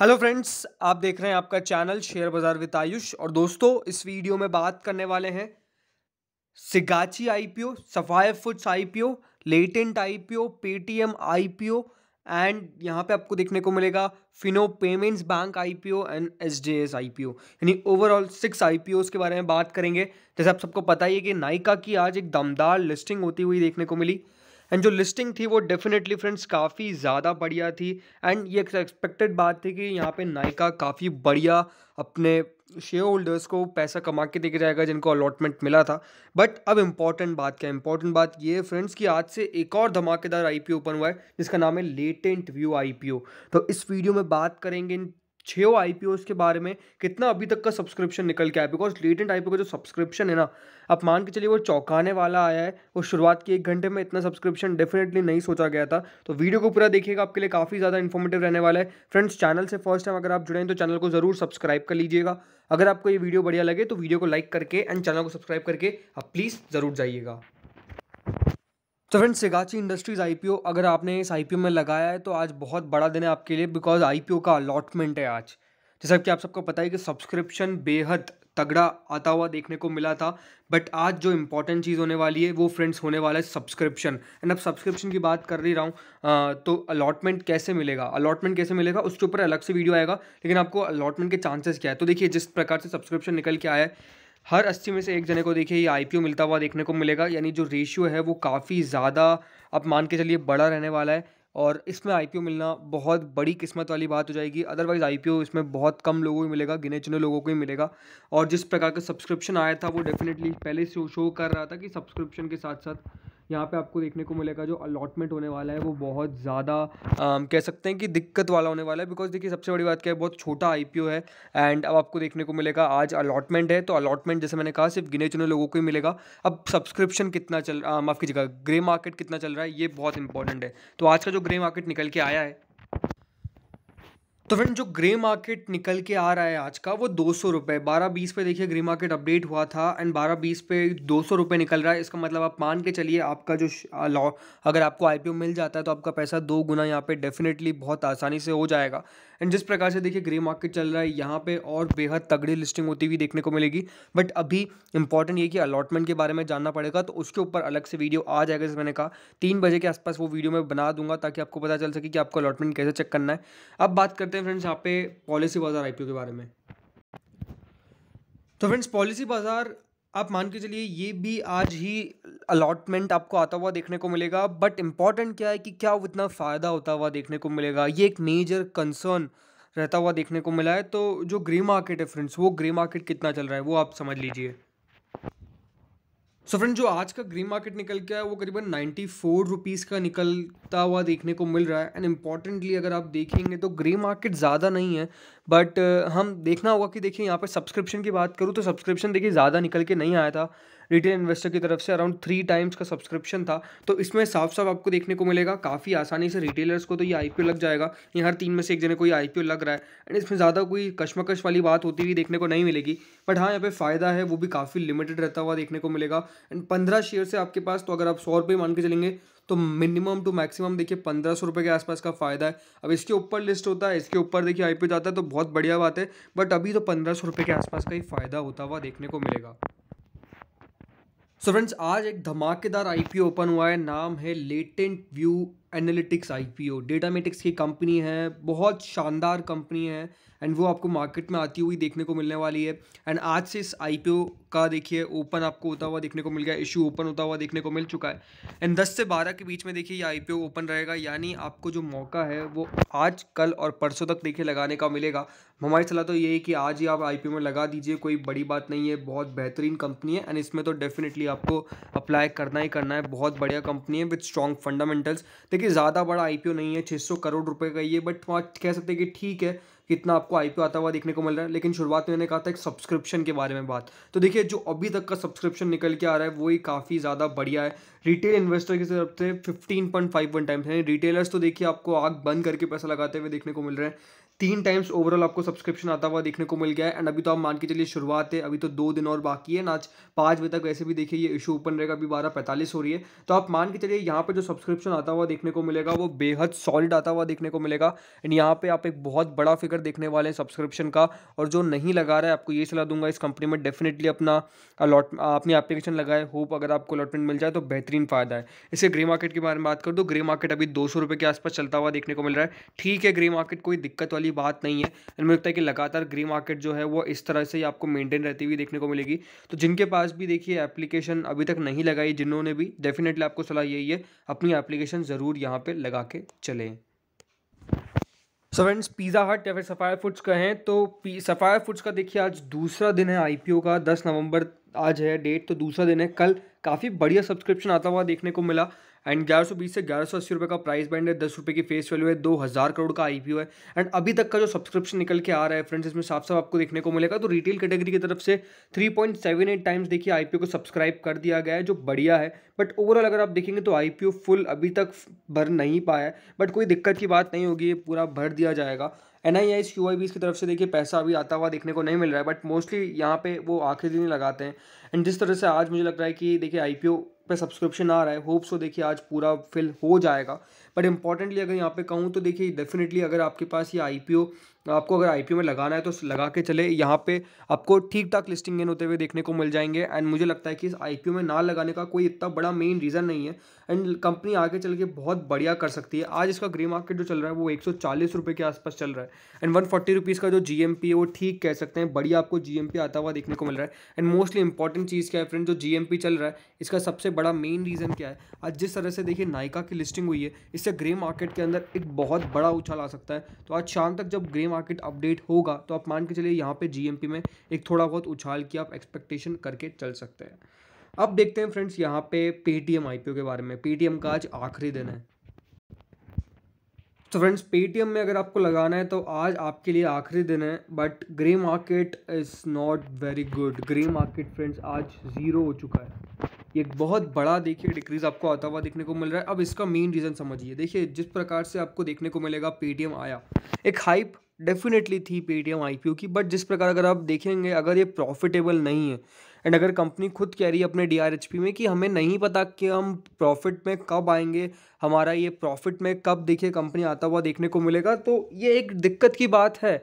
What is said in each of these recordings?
hello friends आप देख रहे हैं आपका channel share Bazaar with Ayush और दोस्तों इस वीडियो में बात करने वाले हैं Sigachi IPO P foods IPO Latent IPO Paytm IPO and यहाँ पे आपको देखने को मिलेगा Fino Payments Bank IPO and S D S I यानी ओवरऑल सिक्स आई के बारे में बात करेंगे जैसे आप सबको पता ही है कि नाइका की आज एक दमदार लिस्टिंग होती हुई देखने को मिली एंड जो लिस्टिंग थी वो डेफिनेटली फ्रेंड्स काफ़ी ज़्यादा बढ़िया थी एंड ये एक्सपेक्टेड बात थी कि यहाँ पे नायका काफ़ी बढ़िया अपने शेयर होल्डर्स को पैसा कमा के देके जाएगा जिनको अलॉटमेंट मिला था बट अब इम्पॉर्टेंट बात क्या है इम्पॉर्टेंट बात ये है फ्रेंड्स कि आज से एक और धमाकेदार आई ओपन हुआ है जिसका नाम है लेटेंट व्यू आई तो इस वीडियो में बात करेंगे इन छः आई के बारे में कितना अभी तक का सब्सक्रिप्शन निकल के आया बिकॉज लेटेंट आई का जो सब्सक्रिप्शन है ना आप मान के चलिए वो चौंकाने वाला आया है और शुरुआत के एक घंटे में इतना सब्सक्रिप्शन डेफिनेटली नहीं सोचा गया था तो वीडियो को पूरा देखिएगा आपके लिए काफ़ी ज़्यादा इन्फॉर्मेटिव रहने वाला है फ्रेंड्स चैनल से फर्स्ट टाइम अगर आप जुड़े हैं तो चैनल को ज़रूर सब्सक्राइब कर लीजिएगा अगर आपको ये वीडियो बढ़िया लगे तो वीडियो को लाइक करके एंड चैनल को सब्सक्राइब करके आप प्लीज़ ज़रूर जाइएगा तो फ्रेंड्स सिगाची इंडस्ट्रीज़ आईपीओ अगर आपने इस आईपीओ में लगाया है तो आज बहुत बड़ा दिन है आपके लिए बिकॉज आईपीओ का अलॉटमेंट है आज जैसा कि आप सबको पता है कि सब्सक्रिप्शन बेहद तगड़ा आता हुआ देखने को मिला था बट आज जो इम्पॉर्टेंट चीज़ होने वाली है वो फ्रेंड्स होने वाला है सब्सक्रिप्शन एंड अब सब्सक्रिप्शन की बात कर ही रहा हूँ तो अलॉटमेंट कैसे मिलेगा अलॉटमेंट कैसे मिलेगा उसके ऊपर अलग से वीडियो आएगा लेकिन आपको अलॉटमेंट के चांसेस क्या है तो देखिए जिस प्रकार से सब्सक्रिप्शन निकल के आया है हर अस्सी में से एक जने को देखिए ये आई मिलता हुआ देखने को मिलेगा यानी जो रेशियो है वो काफ़ी ज़्यादा अब मान के चलिए बड़ा रहने वाला है और इसमें आई मिलना बहुत बड़ी किस्मत वाली बात हो जाएगी अदरवाइज़ आई इसमें बहुत कम लोगों को मिलेगा गिने चुने लोगों को ही मिलेगा और जिस प्रकार का सब्सक्रिप्शन आया था वो डेफिनेटली पहले से शो कर रहा था कि सब्सक्रिप्शन के साथ साथ यहाँ पे आपको देखने को मिलेगा जो अलॉटमेंट होने वाला है वो बहुत ज़्यादा कह सकते हैं कि दिक्कत वाला होने वाला है बिकॉज देखिए सबसे बड़ी बात क्या है बहुत छोटा आई है एंड अब आपको देखने को मिलेगा आज अलॉटमेंट है तो अलॉटमेंट जैसे मैंने कहा सिर्फ गिने चुने लोगों को ही मिलेगा अब सब्सक्रिप्शन कितना चल माफ़ कीजिएगा ग्रे मार्केट कितना चल रहा है ये बहुत इंपॉर्टेंट है तो आज का जो ग्रे मार्केट निकल के आया है तो फ्रेंड जो ग्रे मार्केट निकल के आ रहा है आज का वो दो सौ रुपये बारह बीस पे देखिए ग्रे मार्केट अपडेट हुआ था एंड बारह बीस पे दो सौ रुपये निकल रहा है इसका मतलब आप मान के चलिए आपका जो लॉ अगर आपको आईपीओ मिल जाता है तो आपका पैसा दो गुना यहाँ पे डेफिनेटली बहुत आसानी से हो जाएगा एंड जिस प्रकार से देखिए ग्रे मार्केट चल रहा है यहाँ पे और बेहद तगड़ी लिस्टिंग होती हुई देखने को मिलेगी बट अभी इंपॉर्टेंट ये कि अलॉटमेंट के बारे में जानना पड़ेगा तो उसके ऊपर अलग से वीडियो आ जाएगा जैसे मैंने कहा तीन बजे के आसपास वो वीडियो मैं बना दूंगा ताकि आपको पता चल सके कि आपको अलॉटमेंट कैसे चेक करना है अब बात करते हैं फ्रेंड्स यहाँ पे पॉलिसी बाजार आईपीओ के बारे में तो फ्रेंड्स पॉलिसी बाजार आप मान के चलिए ये भी आज ही अलॉटमेंट आपको आता हुआ देखने को मिलेगा बट इम्पॉर्टेंट क्या है कि क्या इतना फ़ायदा होता हुआ देखने को मिलेगा ये एक मेजर कंसर्न रहता हुआ देखने को मिला है तो जो ग्रे मार्केट है फ्रेंड्स वो ग्रे मार्केट कितना चल रहा है वो आप समझ लीजिए सो so फ्रेंड जो आज का ग्रीन मार्केट निकल के आया वो करीबन नाइन्टी फोर रुपीज़ का निकलता हुआ देखने को मिल रहा है एंड इम्पॉर्टेंटली अगर आप देखेंगे तो ग्रे मार्केट ज़्यादा नहीं है बट uh, हम देखना होगा कि देखिए यहाँ पर सब्सक्रिप्शन की बात करूँ तो सब्सक्रिप्शन देखिए ज़्यादा निकल के नहीं आया था रिटेल इन्वेस्टर की तरफ से अराउंड थ्री टाइम्स का सब्सक्रिप्शन था तो इसमें साफ साफ आपको देखने को मिलेगा काफ़ी आसानी से रिटेलर्स को तो ये आई लग जाएगा ये हर तीन में से एक जने कोई आई लग रहा है एंड इसमें ज़्यादा कोई कश्मकश वाली बात होती हुई देखने को नहीं मिलेगी बट हाँ यहाँ पे फ़ायदा है वो भी काफ़ी लिमिटेड रहता हुआ देखने को मिलेगा एंड पंद्रह शेयर से आपके पास तो अगर आप सौ रुपये मान के चलेंगे तो मिनिमम टू मैक्सिमम देखिए पंद्रह सौ रुपये के आसपास का फ़ायदा है अब इसके ऊपर लिस्ट होता है इसके ऊपर देखिए आई जाता है तो बहुत बढ़िया बात है बट अभी तो पंद्रह सौ रुपये के आसपास का ही फ़ायदा होता हुआ देखने को मिलेगा सो so फ्रेंड्स आज एक धमाकेदार आईपीओ ओपन हुआ है नाम है Latent View Analytics IPO Datamatics की कंपनी है बहुत शानदार कंपनी है एंड वो आपको मार्केट में आती हुई देखने को मिलने वाली है एंड आज से इस आई का देखिए ओपन आपको होता हुआ देखने को मिल गया इशू ओपन होता हुआ देखने को मिल चुका है एंड दस से बारह के बीच में देखिए ये आई ओपन रहेगा यानी आपको जो मौका है वो आज कल और परसों तक देखिए लगाने का मिलेगा हमारी सलाह तो ये है कि आज ही आप आई में लगा दीजिए कोई बड़ी बात नहीं है बहुत बेहतरीन कंपनी है एंड इसमें तो डेफिनेटली आपको अप्लाई करना ही करना है बहुत बढ़िया कंपनी है विथ स्ट्रॉन्ग फंडामेंटल्स देखिए ज़्यादा बड़ा आई नहीं है छः करोड़ रुपये का ये बट वहाँ कह सकते हैं कि ठीक है कितना आपको आई आता हुआ देखने को मिल रहा है लेकिन शुरुआत में मैंने कहा था एक सब्सक्रिप्शन के बारे में बात तो देखिए जो अभी तक का सब्सक्रिप्शन निकल के आ रहा है वही काफ़ी ज़्यादा बढ़िया है रिटेल इन्वेस्टर की तरफ से fifteen point five one times यानी रिटेलर्स तो देखिए आपको आग बंद करके पैसा लगाते हुए देखने को मिल रहे हैं तीन टाइम्स ओवरऑल आपको सब्सक्रिप्शन आता हुआ देखने को मिल गया है एंड अभी तो आप मान के चलिए शुरुआत है अभी तो दो दिन और बाकी है ना आज पाँच बजे तक वैसे भी देखिए ये इशू ओपन रहेगा अभी बारह पैंतालीस हो रही है तो आप मान के चलिए यहाँ पे जो सब्सक्रिप्शन आता हुआ देखने को मिलेगा वो बेहद सॉलिड आता हुआ देखने को मिलेगा एंड यहाँ पे आप एक बहुत बड़ा फिगर देखने वाले हैं सब्सक्रिप्शन का और जो नहीं लगा रहा है आपको ये सलाह दूंगा इस कंपनी में डेफिनेटली अपना अलॉट अपनी एप्लीकेशन लगाए होप अगर आपको अलॉटमेंट मिल जाए तो बेहतरीन फ़ायदा है इसे ग्रे मार्केट के बारे में बात कर दो ग्रे मार्केट अभी दो सौ के आसपास चलता हुआ देखने को मिल रहा है ठीक है ग्रे मार्केट कोई दिक्कत वाली वाली बात नहीं है एंड मुझे लगता है कि लगातार ग्रे मार्केट जो है वो इस तरह से ही आपको मेंटेन रहती हुई देखने को मिलेगी तो जिनके पास भी देखिए एप्लीकेशन अभी तक नहीं लगाई जिन्होंने भी डेफिनेटली आपको सलाह यही है अपनी एप्लीकेशन ज़रूर यहाँ पर लगा के चलें सो फ्रेंड्स पिज़्ज़ा हट या फिर सफ़ायर फूड्स का हैं तो सफ़ायर फूड्स का देखिए आज दूसरा दिन है आईपीओ का दस नवंबर आज है डेट तो दूसरा दिन है कल काफ़ी बढ़िया सब्सक्रिप्शन आता हुआ देखने को मिला एंड ग्यारह सौ बीस से ग्यारह सौ अस्सी रुपये का प्राइस बैंड है दस रुपये की फेस वैल्यू है दो हज़ार करोड़ का आई है एंड अभी तक का जो सब्सक्रिप्शन निकल के आ रहा है फ्रेंड्स इसमें साफ साफ आपको देखने को मिलेगा तो रिटेल कैटेगरी की तरफ से three point seven eight times देखिए आई को सब्सक्राइब कर दिया गया है जो बढ़िया है बट ओवरऑल अगर आप देखेंगे तो आई फुल अभी तक भर नहीं पाया है बट कोई दिक्कत की बात नहीं होगी पूरा भर दिया जाएगा N I S U I बीस की तरफ से देखिए पैसा अभी आता हुआ देखने को नहीं मिल रहा है बट मोस्टली यहाँ पे वो आखिरी दिन लगाते हैं एंड जिस तरह से आज मुझे लग रहा है कि देखिए आई पी ओ पे सब्सक्रिप्शन आ रहा है होप सो तो देखिए आज पूरा फिल हो जाएगा बट इंपॉर्टेंटली अगर यहाँ पे कहूँ तो देखिए डेफिनेटली अगर आपके पास ये आई आपको अगर आई में लगाना है तो लगा के चले यहाँ पे आपको ठीक ठाक लिस्टिंग गेन होते हुए देखने को मिल जाएंगे एंड मुझे लगता है कि इस आई में ना लगाने का कोई इतना बड़ा मेन रीज़न नहीं है एंड कंपनी आगे चल के बहुत बढ़िया कर सकती है आज इसका ग्रे मार्केट जो चल रहा है वो एक सौ के आसपास चल रहा है एंड वन फोर्टी का जो जी एम पी है वो ठीक कह सकते हैं बढ़िया आपको जी एम पी आता हुआ देखने को मिल रहा है एंड मोस्टली इंपॉर्टेंट चीज़ क्या है फ्रेंड जो जी एम पी चल रहा है इसका सबसे बड़ा मेन रीज़न क्या है आज जिस तरह से देखिए नायका की लिस्टिंग हुई है इससे ग्रे मार्केट के अंदर एक बहुत बड़ा उछाल आ सकता है तो आज शाम तक जब ग्रे मार्केट अपडेट होगा तो आप मान के चलिए यहाँ पे जीएमपी में एक थोड़ा बहुत उछाल की आप एक्सपेक्टेशन करके चल सकते हैं अब देखते हैं फ्रेंड्स यहाँ पे पेटीएम आईपीओ के बारे में पेटीएम का आज आखिरी दिन है तो फ्रेंड्स पेटीएम में अगर आपको लगाना है तो आज आपके लिए आखिरी दिन है but grey market is not very good grey market friends आज ज़ीरो हो चुका है ये एक बहुत बड़ा देखिए डिक्रीज़ आपको आता हुआ देखने को मिल रहा है अब इसका मेन रीज़न समझिए देखिए जिस प्रकार से आपको देखने को मिलेगा पेटीएम आया एक हाइप डेफिनेटली थी पेटीएम आईपीओ की बट जिस प्रकार अगर आप देखेंगे अगर ये प्रॉफिटेबल नहीं है एंड अगर कंपनी खुद कह रही है अपने डी में कि हमें नहीं पता कि हम प्रॉफिट में कब आएंगे हमारा ये प्रॉफिट में कब देखिए कंपनी आता हुआ देखने को मिलेगा तो ये एक दिक्कत की बात है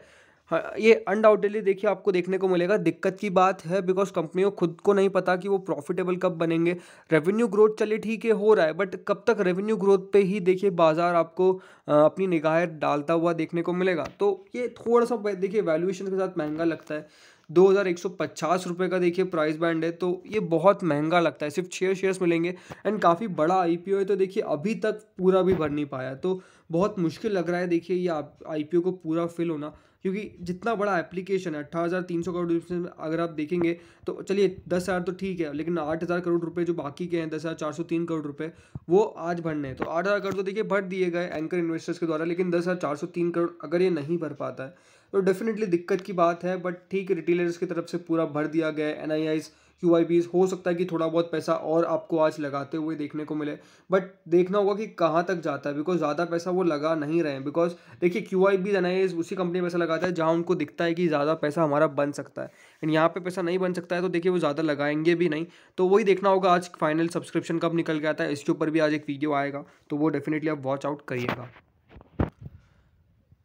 हाँ, ये अनडाउटेडली देखिए आपको देखने को मिलेगा दिक्कत की बात है बिकॉज कंपनियों खुद को नहीं पता कि वो प्रॉफिटेबल कब बनेंगे रेवेन्यू ग्रोथ चले ठीक है हो रहा है बट कब तक रेवेन्यू ग्रोथ पे ही देखिए बाजार आपको अपनी निगाहें डालता हुआ देखने को मिलेगा तो ये थोड़ा सा देखिए वैल्यूएशन के साथ महंगा लगता है दो हज़ार एक सौ पचास रुपये का देखिए प्राइस बैंड है तो ये बहुत महंगा लगता है सिर्फ छः शेयर्स मिलेंगे एंड काफ़ी बड़ा आई पी ओ है तो देखिए अभी तक पूरा भी भर नहीं पाया तो बहुत मुश्किल लग रहा है देखिए ये आई पी ओ को पूरा फिल होना क्योंकि जितना बड़ा एप्लीकेशन है अट्ठारह हज़ार तीन सौ करोड़ रुपये में अगर आप देखेंगे तो चलिए दस हज़ार तो ठीक है लेकिन आठ हज़ार करोड़ रुपये जो बाकी के हैं दस हज़ार चार सौ तीन करोड़ रुपये वो आज भरने हैं तो आठ हज़ार करोड़ तो देखिए भर दिए गए एंकर इन्वेस्टर्स के द्वारा लेकिन दस हज़ार चार सौ तीन करोड़ अगर ये नहीं भर पाता है तो डेफिनेटली दिक्कत की बात है बट ठीक रिटेलर्स की तरफ से पूरा भर दिया गया है एन क्यू हो सकता है कि थोड़ा बहुत पैसा और आपको आज लगाते हुए देखने को मिले बट देखना होगा कि कहाँ तक जाता है बिकॉज ज़्यादा पैसा वो लगा नहीं रहे हैं बिकॉज देखिए क्यू आई बीज एनआईएस उसी कंपनी में पैसा लगाता है जहाँ उनको दिखता है कि ज़्यादा पैसा हमारा बन सकता है एंड यहाँ पे पैसा नहीं बन सकता है तो देखिए वो ज़्यादा लगाएंगे भी नहीं तो वही देखना होगा आज फाइनल सब्सक्रिप्शन कब निकल गया था इसके ऊपर भी आज एक वीडियो आएगा तो वो डेफिनेटली आप वॉच आउट करिएगा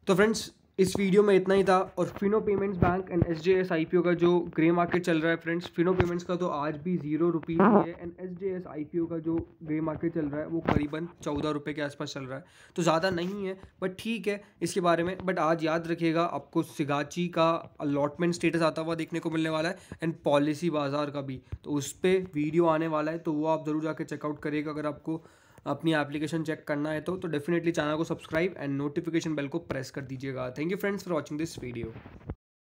तो फ्रेंड्स इस वीडियो में इतना ही था और Fino Payments Bank and S J S I P O का जो ग्रे मार्केट चल रहा है फ्रेंड्स फिनो पेमेंट्स का तो आज भी जीरो रुपीज़ है and S J S I P O का जो ग्रे मार्केट चल रहा है वो करीबन चौदह रुपये के आसपास चल रहा है तो ज़्यादा नहीं है बट ठीक है इसके बारे में बट आज याद रखिएगा आपको सिगाची का अलॉटमेंट स्टेटस आता हुआ देखने को मिलने वाला है एंड पॉलिसी बाज़ार का भी तो उस पर वीडियो आने वाला है तो वो आप ज़रूर जाकर चेकआउट करिएगा अगर आपको अपनी एप्लीकेशन चेक करना है तो तो डेफिनेटली चैनल को सब्सक्राइब एंड नोटिफिकेशन बेल को प्रेस कर दीजिएगा thank you friends for watching this video